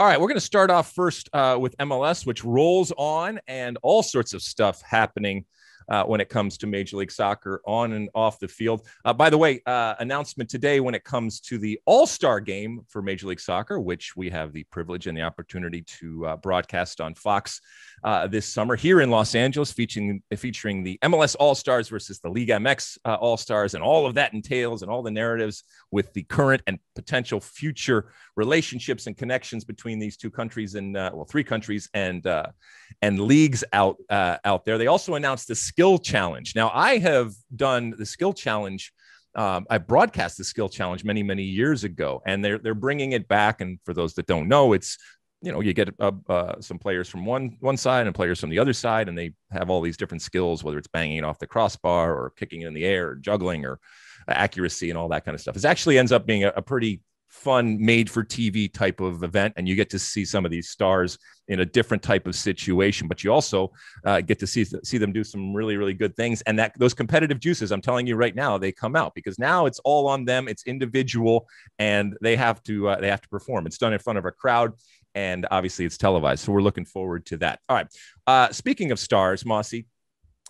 All right, we're going to start off first uh, with MLS, which rolls on and all sorts of stuff happening uh, when it comes to Major League Soccer on and off the field. Uh, by the way, uh, announcement today when it comes to the All Star game for Major League Soccer, which we have the privilege and the opportunity to uh, broadcast on Fox uh, this summer here in Los Angeles, featuring, featuring the MLS All Stars versus the League MX uh, All Stars and all of that entails and all the narratives with the current and potential future relationships and connections between these two countries and, well, three countries and, and leagues out, out there. They also announced the skill challenge. Now, I have done the skill challenge. Um, I broadcast the skill challenge many, many years ago, and they're they're bringing it back. And for those that don't know, it's you know you get uh, uh, some players from one one side and players from the other side, and they have all these different skills, whether it's banging it off the crossbar or kicking it in the air, or juggling or accuracy and all that kind of stuff. It actually ends up being a, a pretty fun made for TV type of event. And you get to see some of these stars in a different type of situation, but you also uh, get to see, see them do some really, really good things. And that those competitive juices, I'm telling you right now, they come out because now it's all on them. It's individual and they have to, uh, they have to perform. It's done in front of a crowd and obviously it's televised. So we're looking forward to that. All right. Uh, speaking of stars, Mossy,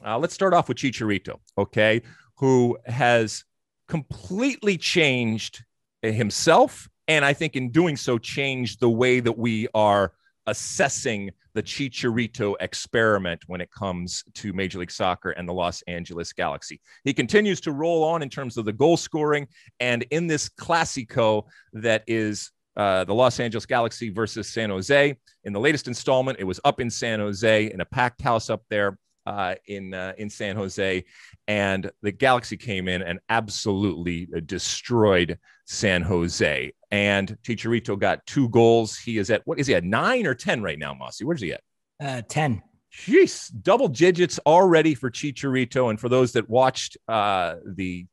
uh, let's start off with Chicharito. Okay. Who has completely changed himself. And I think in doing so, changed the way that we are assessing the Chicharito experiment when it comes to Major League Soccer and the Los Angeles Galaxy. He continues to roll on in terms of the goal scoring. And in this Classico that is uh, the Los Angeles Galaxy versus San Jose, in the latest installment, it was up in San Jose in a packed house up there. Uh, in uh, in San Jose, and the Galaxy came in and absolutely uh, destroyed San Jose. And Chicharito got two goals. He is at what is he at nine or ten right now, Mossy? Where's he at? Uh, ten. Jeez, double digits already for Chicharito. And for those that watched uh, the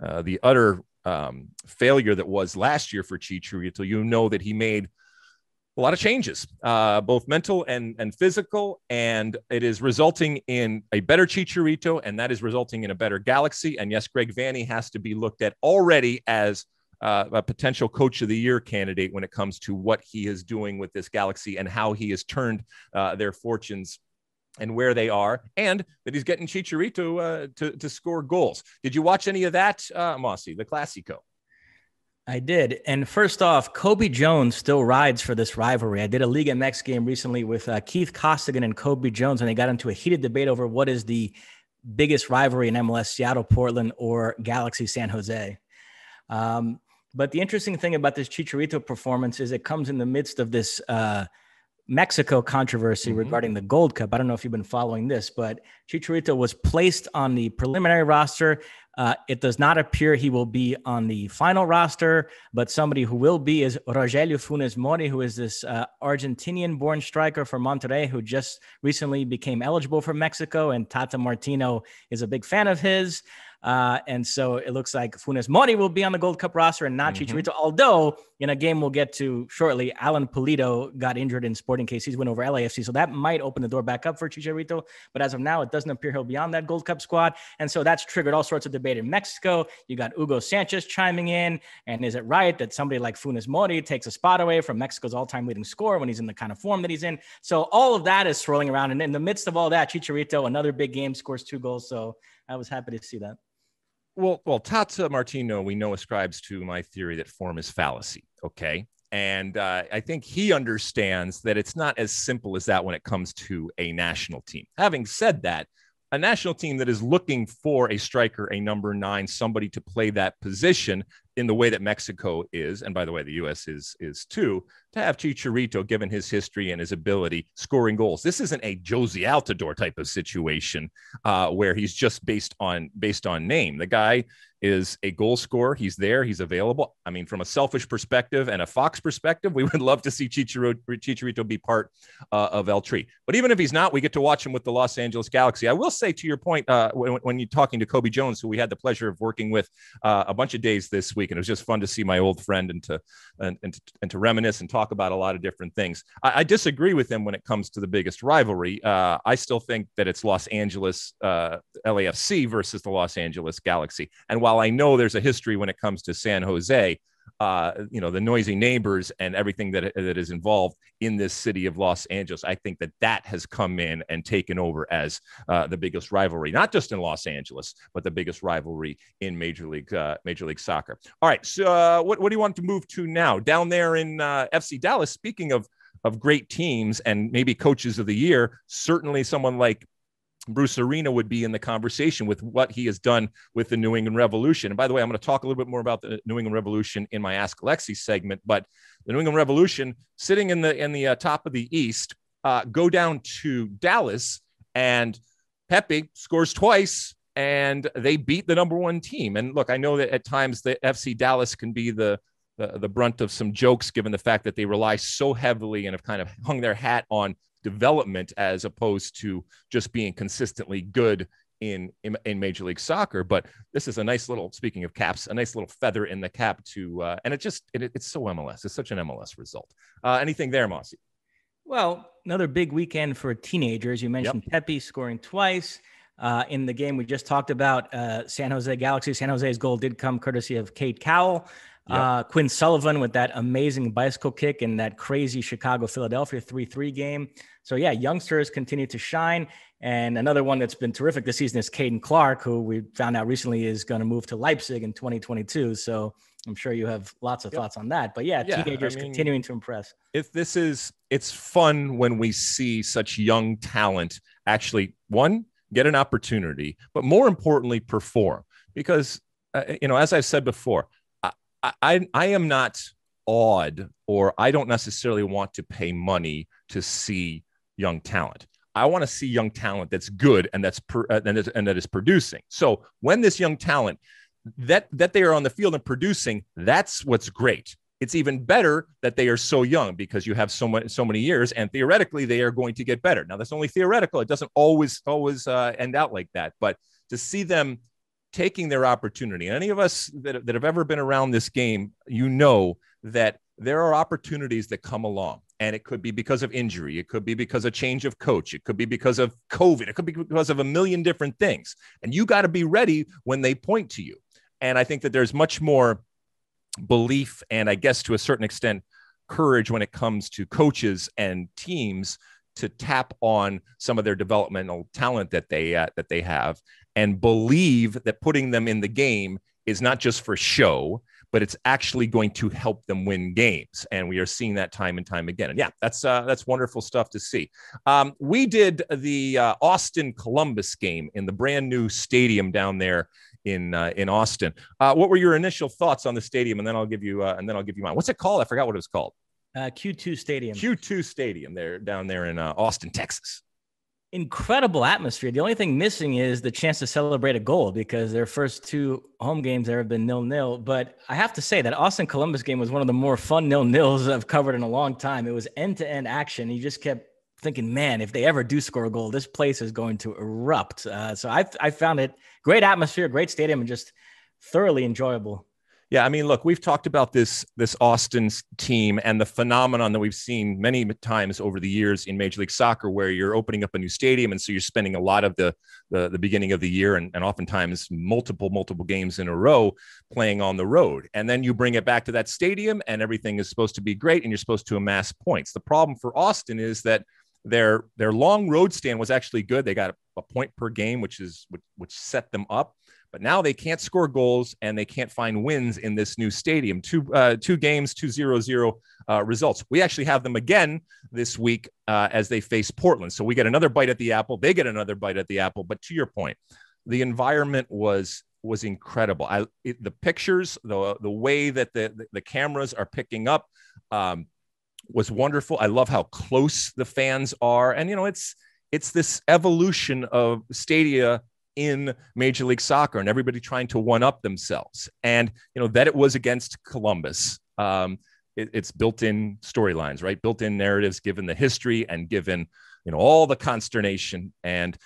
the utter um, failure that was last year for Chicharito, you know that he made a lot of changes, uh, both mental and, and physical, and it is resulting in a better Chicharito, and that is resulting in a better Galaxy. And yes, Greg Vanny has to be looked at already as uh, a potential coach of the year candidate when it comes to what he is doing with this Galaxy and how he has turned uh, their fortunes and where they are, and that he's getting Chicharito uh, to, to score goals. Did you watch any of that, uh, Mossy, the Classico? I did. And first off, Kobe Jones still rides for this rivalry. I did a League MX game recently with uh, Keith Costigan and Kobe Jones, and they got into a heated debate over what is the biggest rivalry in MLS Seattle, Portland, or Galaxy San Jose. Um, but the interesting thing about this Chicharito performance is it comes in the midst of this uh, Mexico controversy mm-hmm. regarding the Gold Cup. I don't know if you've been following this, but Chicharito was placed on the preliminary roster. Uh, it does not appear he will be on the final roster, but somebody who will be is Rogelio Funes Mori, who is this uh, Argentinian born striker for Monterrey, who just recently became eligible for Mexico. And Tata Martino is a big fan of his. Uh, and so it looks like Funes Mori will be on the Gold Cup roster and not mm hmm Chicharito. Mm-hmm. Although in a game we'll get to shortly, Alan Pulido got injured in Sporting KC's win over LAFC, so that might open the door back up for Chicharito. But as of now, it doesn't appear he'll be on that Gold Cup squad, and so that's triggered all sorts of debate in Mexico. You got Hugo Sanchez chiming in, and is it right that somebody like Funes Mori takes a spot away from Mexico's all-time leading scorer when he's in the kind of form that he's in? So all of that is swirling around, and in the midst of all that, Chicharito, another big game, scores two goals. So I was happy to see that well, well, Tata Martino, we know ascribes to my theory that form is fallacy. Okay. And uh, I think he understands that it's not as simple as that when it comes to a national team. Having said that, a national team that is looking for a striker, a number nine, somebody to play that position, in the way that Mexico is, and by the way, the U.S. is is too, to have Chicharito, given his history and his ability, scoring goals. This isn't a Josie Altador type of situation uh, where he's just based on based on name. The guy is a goal scorer. He's there. He's available. I mean, from a selfish perspective and a Fox perspective, we would love to see Chicharito, Chicharito be part uh, of El Tri. But even if he's not, we get to watch him with the Los Angeles Galaxy. I will say to your point uh, when, when, you're talking to Kobe Jones, who we had the pleasure of working with uh, a bunch of days this week week, and it was just fun to see my old friend and to and and to, and to reminisce and talk about a lot of different things. I, I, disagree with him when it comes to the biggest rivalry. Uh, I still think that it's Los Angeles uh, LAFC versus the Los Angeles Galaxy. And while I know there's a history when it comes to San Jose, uh, you know the noisy neighbors and everything that that is involved in this city of Los Angeles. I think that that has come in and taken over as uh, the biggest rivalry, not just in Los Angeles, but the biggest rivalry in Major League uh, Major League Soccer. All right, so uh, what what do you want to move to now? Down there in uh, FC Dallas. Speaking of of great teams and maybe coaches of the year, certainly someone like Bruce Arena would be in the conversation with what he has done with the New England Revolution. And by the way, I'm going to talk a little bit more about the New England Revolution in my Ask Alexi segment. But the New England Revolution, sitting in the in the uh, top of the East, uh, go down to Dallas, and Pepe scores twice, and they beat the number one team. And look, I know that at times the FC Dallas can be the the, the brunt of some jokes, given the fact that they rely so heavily and have kind of hung their hat on development as opposed to just being consistently good in, in, in Major League Soccer. But this is a nice little speaking of caps, a nice little feather in the cap to, uh, and it just it, it's so MLS. It's such an MLS result. Uh, anything there, Mossy? Well, another big weekend for teenagers. You mentioned yep. Pepe scoring twice. Uh, in the game we just talked about, uh, San Jose Galaxy, San Jose's goal did come courtesy of Kate Cowell. Yep. Uh, Quinn Sullivan with that amazing bicycle kick in that crazy Chicago Philadelphia 3 3 game. So, yeah, youngsters continue to shine. And another one that's been terrific this season is Caden Clark, who we found out recently is going to move to Leipzig in 2022. So, I'm sure you have lots of yep. thoughts on that. But yeah, yeah teenagers I mean, continuing to impress. If this is, it's fun when we see such young talent actually, one, get an opportunity, but more importantly, perform. Because, uh, you know, as I've said before, I, I am not awed or I don't necessarily want to pay money to see young talent. I want to see young talent that's good and that's per, uh, and, that's, and that is producing. So when this young talent that that they are on the field and producing, that's what's great. It's even better that they are so young because you have so much so many years, and theoretically they are going to get better. Now that's only theoretical; it doesn't always always uh, end out like that. But to see them taking their opportunity. Any of us that, that have ever been around this game, you know that there are opportunities that come along. And it could be because of injury. It could be because of change of coach. It could be because of COVID. It could be because of a million different things. And you got to be ready when they point to you. And I think that there's much more belief and, I guess, to a certain extent, courage when it comes to coaches and teams to tap on some of their developmental talent that they uh, that they have and believe that putting them in the game is not just for show but it's actually going to help them win games and we are seeing that time and time again and yeah that's uh, that's wonderful stuff to see um, we did the uh, austin columbus game in the brand new stadium down there in uh, in austin uh, what were your initial thoughts on the stadium and then i'll give you uh, and then i'll give you mine what's it called i forgot what it was called uh, Q2 Stadium. Q2 Stadium there down there in uh, Austin, Texas. Incredible atmosphere. The only thing missing is the chance to celebrate a goal because their first two home games there have been nil nil. But I have to say that Austin Columbus game was one of the more fun nil nils I've covered in a long time. It was end to end action. You just kept thinking, man, if they ever do score a goal, this place is going to erupt. Uh, so I, I found it great atmosphere, great stadium, and just thoroughly enjoyable. Yeah, I mean, look, we've talked about this this Austin's team and the phenomenon that we've seen many times over the years in Major League Soccer, where you're opening up a new stadium, and so you're spending a lot of the the, the beginning of the year and, and oftentimes multiple multiple games in a row playing on the road, and then you bring it back to that stadium, and everything is supposed to be great, and you're supposed to amass points. The problem for Austin is that their their long road stand was actually good. They got a, a point per game, which is which, which set them up but now they can't score goals and they can't find wins in this new stadium. Two uh, two games, two zero zero uh, results. We actually have them again this week uh, as they face Portland. So we get another bite at the apple. They get another bite at the apple. But to your point, the environment was was incredible. I it, the pictures, the the way that the the cameras are picking up. Um, was wonderful. I love how close the fans are, and you know it's it's this evolution of stadia in Major League Soccer and everybody trying to one up themselves. And, you know, that it was against Columbus. Um, it, it's built in storylines, right? Built in narratives, given the history and given, you know, all the consternation. And,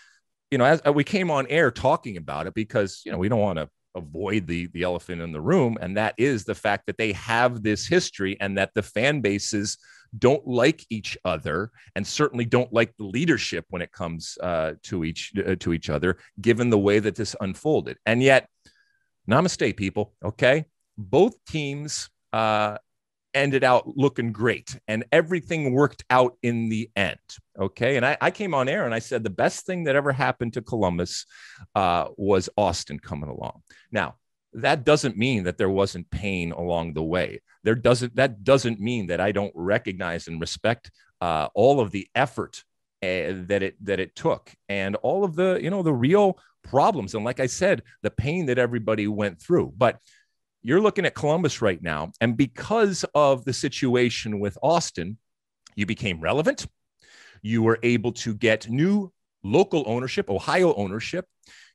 you know, as, as uh, we came on air talking about it because, you know, we don't want to avoid the the elephant in the room and that is the fact that they have this history and that the fan bases don't like each other and certainly don't like the leadership when it comes uh, to each uh, to each other, given the way that this unfolded. And yet, namaste, people. Okay, both teams uh, ended out looking great, and everything worked out in the end. Okay, and I, I came on air and I said the best thing that ever happened to Columbus uh, was Austin coming along. Now that doesn't mean that there wasn't pain along the way there doesn't that doesn't mean that i don't recognize and respect uh, all of the effort uh, that it that it took and all of the you know the real problems and like i said the pain that everybody went through but you're looking at columbus right now and because of the situation with austin you became relevant you were able to get new local ownership ohio ownership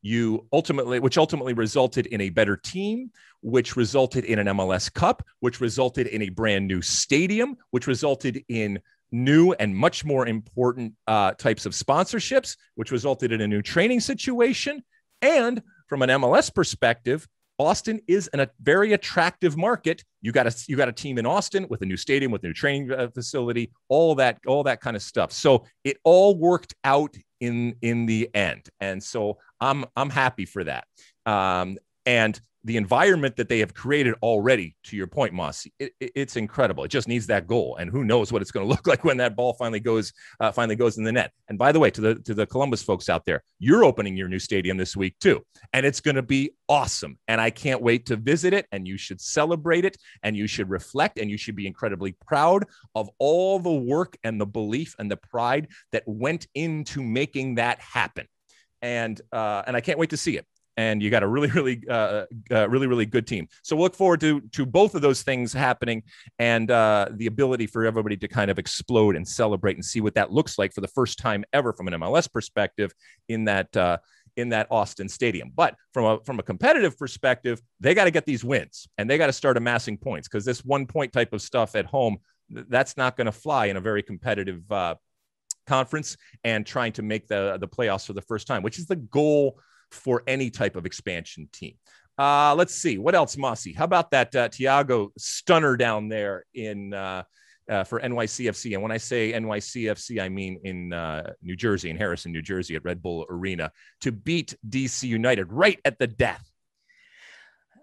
you ultimately which ultimately resulted in a better team which resulted in an MLS Cup which resulted in a brand new stadium which resulted in new and much more important uh, types of sponsorships which resulted in a new training situation and from an MLS perspective Austin is an, a very attractive market. You got a you got a team in Austin with a new stadium, with a new training uh, facility, all that all that kind of stuff. So it all worked out in in the end. And so I'm I'm happy for that. Um, and the environment that they have created already, to your point, Moss, it, it, it's incredible. It just needs that goal, and who knows what it's going to look like when that ball finally goes uh, finally goes in the net. And by the way, to the to the Columbus folks out there, you're opening your new stadium this week too, and it's going to be awesome. And I can't wait to visit it. And you should celebrate it, and you should reflect, and you should be incredibly proud of all the work and the belief and the pride that went into making that happen and uh, and I can't wait to see it. And you got a really, really, uh, uh, uh, really, really good team. So we'll look forward to to both of those things happening, and uh, the ability for everybody to kind of explode and celebrate and see what that looks like for the first time ever from an MLS perspective in that uh, in that Austin stadium. But from a from a competitive perspective, they got to get these wins and they got to start amassing points because this one point type of stuff at home that's not going to fly in a very competitive conference and trying to make the, the playoffs for the first time, which is the goal for any type of expansion team. Uh, let's see what else, Mossy. How about that uh, Tiago stunner down there in uh, uh for NYCFC? And when I say NYCFC, I mean in uh, New Jersey, in Harrison, New Jersey, at Red Bull Arena to beat DC United right at the death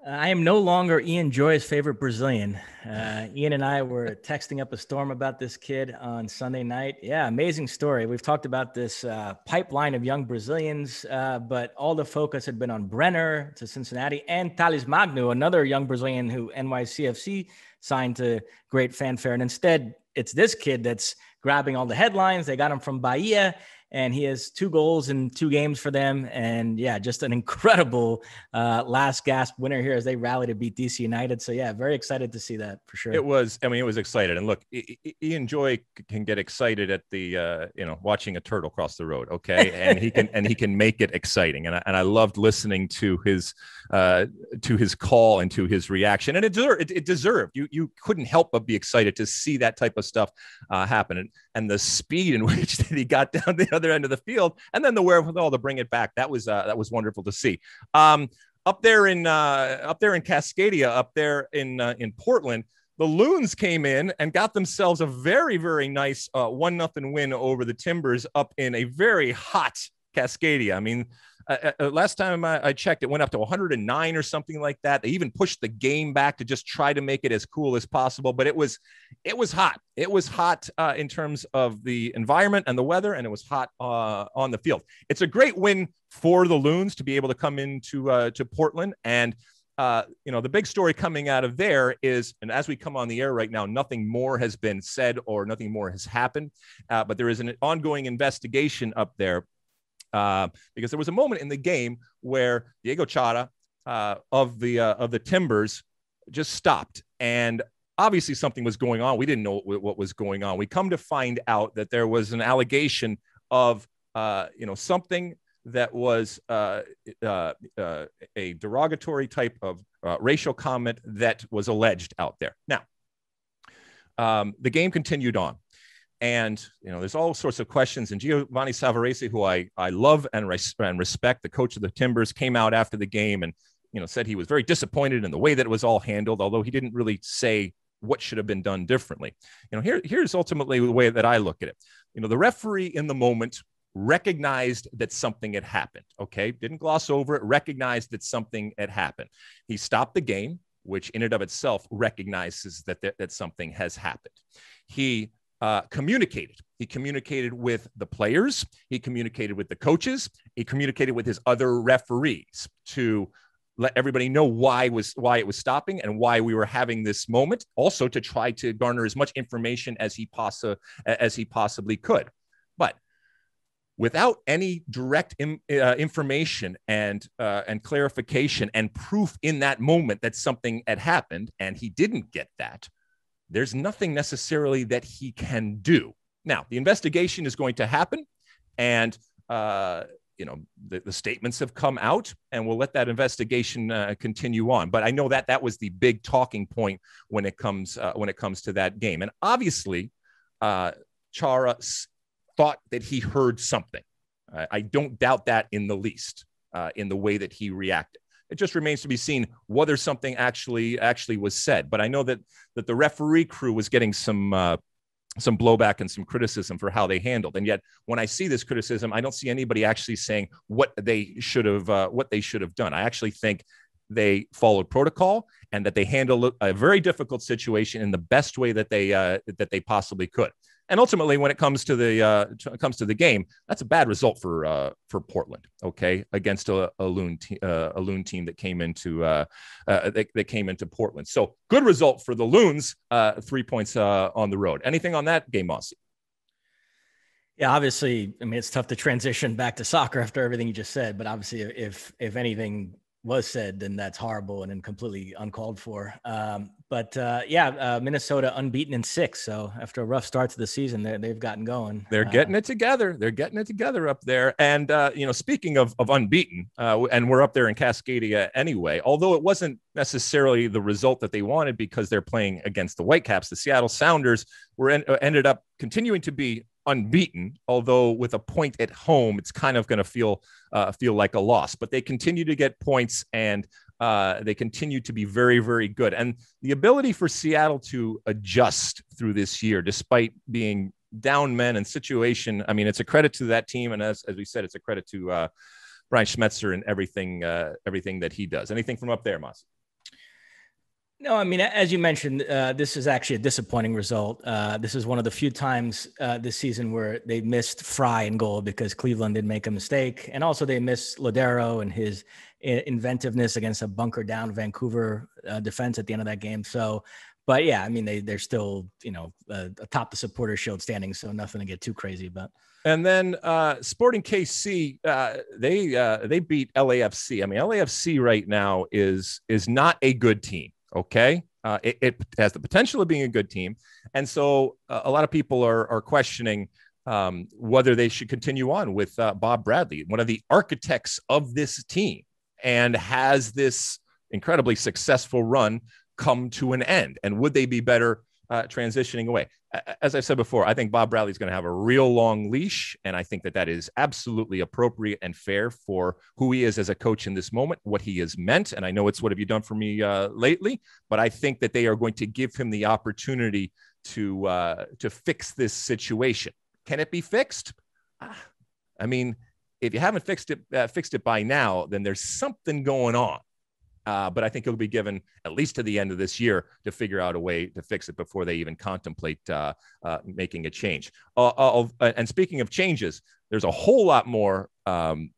uh, I am no longer Ian Joy's favorite Brazilian. Uh, Ian and I were texting up a storm about this kid on Sunday night. Yeah, amazing story. We've talked about this uh, pipeline of young Brazilians, uh, but all the focus had been on Brenner to Cincinnati and Thales Magno, another young Brazilian who NYCFC signed to great fanfare. And instead, it's this kid that's grabbing all the headlines. They got him from Bahia and he has two goals in two games for them. And yeah, just an incredible uh, last gasp winner here as they rally to beat DC United. So yeah, very excited to see that for sure. It was, I mean, it was excited. And look, Ian Joy can get excited at the, uh, you know, watching a turtle cross the road. Okay, and he can and he can make it exciting. And I, and I loved listening to his uh, to his call and to his reaction. And it deserved. It, it deserved. You you couldn't help but be excited to see that type of stuff uh, happen. And, and the speed in which that he got down the other end of the field, and then the wherewithal to bring it back. That was uh, that was wonderful to see. Um, up there in uh, up there in Cascadia, up there in uh, in Portland, the Loons came in and got themselves a very very nice uh, one uh, nothing win over the Timbers up in a very hot Cascadia. I mean, uh, uh, uh, last time I, I, checked, it went up to 109 or something like that. They even pushed the game back to just try to make it as cool as possible. But it was, it was hot. It was hot uh, in terms of the environment and the weather, and it was hot uh, on the field. It's a great win for the Loons to be able to come into uh, to Portland and. Uh, you know, the big story coming out of there is, and as we come on the air right now, nothing more has been said or nothing more has happened, uh, but there is an ongoing investigation up there uh, because there was a moment in the game where Diego Chara uh, of the uh, of the Timbers just stopped, and obviously something was going on. We didn't know what, what was going on. We come to find out that there was an allegation of uh, you know something that was uh, uh, uh, a derogatory type of uh, racial comment that was alleged out there. Now, um, the game continued on. And you know, there's all sorts of questions. And Giovanni Savarese, who I, I love and, res- and respect, the coach of the Timbers, came out after the game and you know said he was very disappointed in the way that it was all handled, although he didn't really say what should have been done differently. You know, here, here's ultimately the way that I look at it. You know, the referee in the moment recognized that something had happened. Okay. Didn't gloss over it, recognized that something had happened. He stopped the game, which in and of itself recognizes that, th- that something has happened. He uh, communicated. He communicated with the players, he communicated with the coaches, he communicated with his other referees to let everybody know why was why it was stopping and why we were having this moment. Also to try to garner as much information as he possi- as he possibly could. But without any direct uh, information and uh, and clarification and proof in that moment that something had happened and he didn't get that there's nothing necessarily that he can do. Now, the investigation is going to happen, and uh, you know the, the, statements have come out, and we'll let that investigation uh, continue on. But I know that that was the big talking point when it comes uh, when it comes to that game, and obviously, uh, Chara thought that he heard something. I don't doubt that in the least uh, in the way that he reacted. It just remains to be seen whether something actually actually was said. But I know that that the referee crew was getting some uh, some blowback and some criticism for how they handled. And yet, when I see this criticism, I don't see anybody actually saying what they should have uh, what they should have done. I actually think they followed protocol and that they handled a very difficult situation in the best way that they uh, that they possibly could. And ultimately, when it comes to the uh, to, comes to the game, that's a bad result for uh, for Portland. Okay, against a, a loon te- uh, a loon team that came into uh, uh, that, that came into Portland. So good result for the loons. Uh, three points uh, on the road. Anything on that game, Mossy? Yeah, obviously, I mean it's tough to transition back to soccer after everything you just said, but obviously, if if anything, was said, then that's horrible and then completely uncalled for. Um, but uh, yeah, uh, Minnesota unbeaten in six. So after a rough start to the season, they've gotten going. They're uh, getting uh, it together. They're getting it together up there. And uh, you know, speaking of of unbeaten, uh, and we're up there in Cascadia anyway. Although it wasn't necessarily the result that they wanted because they're playing against the Whitecaps, the Seattle Sounders were en- ended up continuing to be unbeaten, although with a point at home, it's kind of going to feel uh, feel like a loss. But they continue to get points, and uh, they continue to be very, very good. And the ability for Seattle to adjust through this year, despite being down men and situation, I mean, it's a credit to that team, and as as we said, it's a credit to uh, Brian Schmetzer and everything uh, everything that he does. Anything from up there, Moss? No, I mean, as you mentioned, uh, this is actually a disappointing result. Uh, this is one of the few times uh, this season where they missed Fry in goal because Cleveland did not make a mistake, and also they missed Ladero and his uh, inventiveness against a bunker down Vancouver uh, defense at the end of that game. So, but yeah, I mean, they they're still you know uh, atop the supporter shield standing, so nothing to get too crazy about. And then uh, Sporting KC, uh, they uh, they beat LAFC. I mean, LAFC right now is is not a good team. Okay. Uh, it, it, has the potential of being a good team. And so uh, a lot of people are, are questioning um, whether they should continue on with uh, Bob Bradley, one of the architects of this team, and has this incredibly successful run come to an end? And would they be better uh, transitioning away. As i said before, I think Bob is going to have a real long leash, and I think that that is absolutely appropriate and fair for who he is as a coach in this moment, what he has meant, and I know it's what have you done for me uh, lately, but I think that they are going to give him the opportunity to uh, to fix this situation. Can it be fixed? Ah, I mean, if you haven't fixed it uh, fixed it by now, then there's something going on. Uh, but I think it'll be given at least to the end of this year to figure out a way to fix it before they even contemplate uh, uh, making a change. Uh, uh, uh, and speaking of changes, there's a whole lot more um,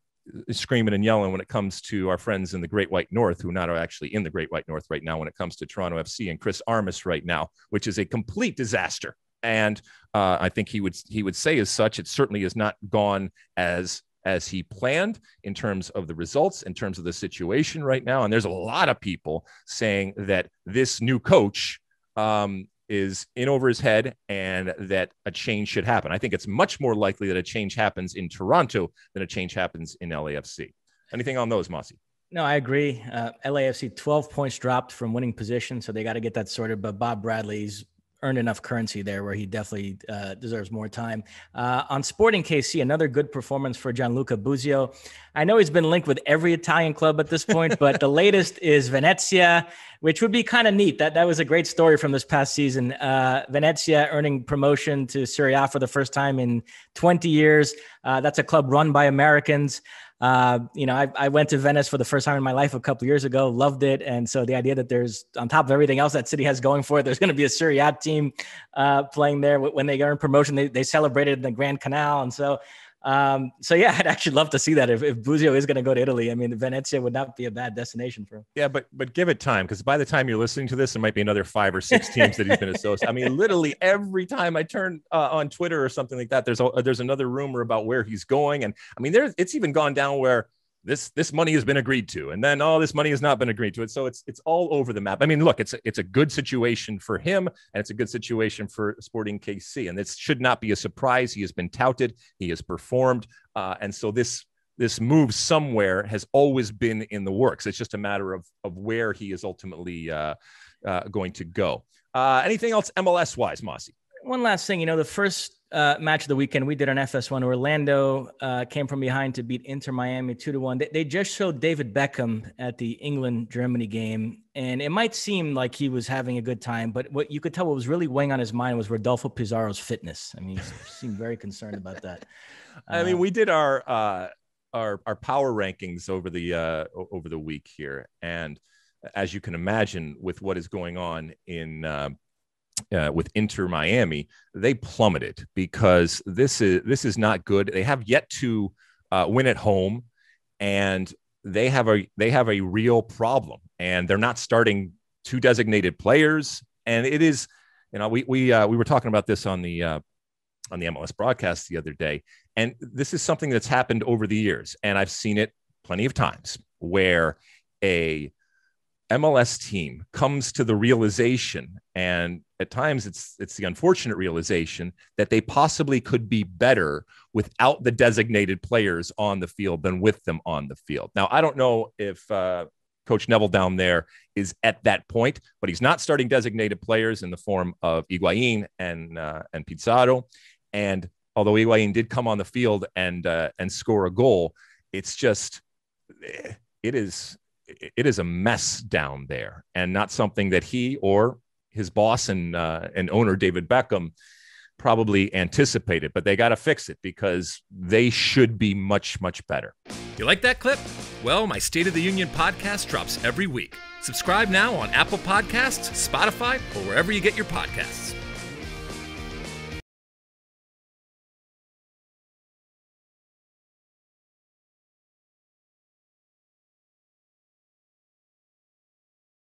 screaming and yelling when it comes to our friends in the Great White North, who not are actually in the Great White North right now, when it comes to Toronto FC and Chris Armis right now, which is a complete disaster. And I think he would he would say as such. It certainly has not gone as as he planned in terms of the results, in terms of the situation right now. And there's a lot of people saying that this new coach um, is in over his head and that a change should happen. I think it's much more likely that a change happens in Toronto than a change happens in LAFC. Anything on those, Mossy? No, I agree. Uh, LAFC 12 points dropped from winning position, so they got to get that sorted. But Bob Bradley's earned enough currency there where he definitely uh, deserves more time. Uh, on Sporting KC, another good performance for Gianluca Buzio. I know he's been linked with every Italian club at this point, but the latest is Venezia, which would be kind of neat. That that was a great story from this past season. Uh, Venezia earning promotion to Serie A for the first time in 20 years. Uh, that's a club run by Americans. Uh, you know, I, I went to Venice for the first time in my life a couple years ago, loved it. And so the idea that there's, on top of everything else that city has going for it, there's going to be a Serie A team uh, playing there. When they earn promotion, they, they celebrated in the Grand Canal. And so um, so yeah, I'd actually love to see that if, if Buzio is going to go to Italy. I mean, Venezia would not be a bad destination for him. Yeah, but but give it time because by the time you're listening to this, there might be another five or six teams that he's been associated. I mean, literally every time I turn uh, on Twitter or something like that, there's a, there's another rumor about where he's going, and I mean, there's it's even gone down where this this money has been agreed to and then all oh, this money has not been agreed to it so it's it's all over the map i mean look it's a, it's a good situation for him and it's a good situation for sporting kc and this should not be a surprise he has been touted he has performed uh, and so this this move somewhere has always been in the works it's just a matter of of where he is ultimately uh, uh, going to go uh, anything else mls wise mossy one last thing you know the first uh, match of the weekend we did an FS1. Orlando uh, came from behind to beat Inter Miami two to one. They, they just showed David Beckham at the England Germany game, and it might seem like he was having a good time, but what you could tell what was really weighing on his mind was Rodolfo Pizarro's fitness. I mean, he seemed very concerned about that. Uh, I mean, uh, we did our uh, our our power rankings over the uh, over the week here, and as you can imagine, with what is going on in uh, with Inter Miami, they plummeted because this is this is not good. They have yet to uh, win at home, and they have a they have a real problem, and they're not starting two designated players, and it is you know we we uh, we were talking about this on the uh, on the MLS broadcast the other day, and this is something that's happened over the years, and I've seen it plenty of times where a MLS team comes to the realization, and at times it's it's the unfortunate realization that they possibly could be better without the designated players on the field than with them on the field. Now I don't know if uh, Coach Neville down there is at that point, but he's not starting designated players in the form of Iguain and uh, and Pizarro. And although Iguain did come on the field and uh, and score a goal, it's just eh, it is it is a mess down there and not something that he or his boss and, uh, and owner, David Beckham, probably anticipated, but they got to fix it because they should be much, much better. You like that clip? Well, my State of the Union podcast drops every week. Subscribe now on Apple Podcasts, Spotify, or wherever you get your podcasts.